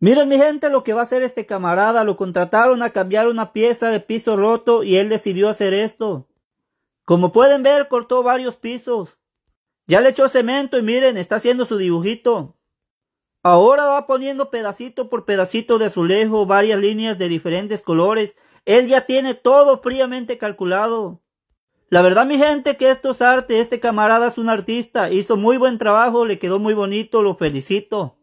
Miren mi gente lo que va a hacer este camarada. Lo contrataron a cambiar una pieza de piso roto y él decidió hacer esto. Como pueden ver, cortó varios pisos. Ya le echó cemento y miren, está haciendo su dibujito. Ahora va poniendo pedacito por pedacito de azulejo, varias líneas de diferentes colores. Él ya tiene todo fríamente calculado. La verdad mi gente que esto es arte, este camarada es un artista, hizo muy buen trabajo, le quedó muy bonito, lo felicito.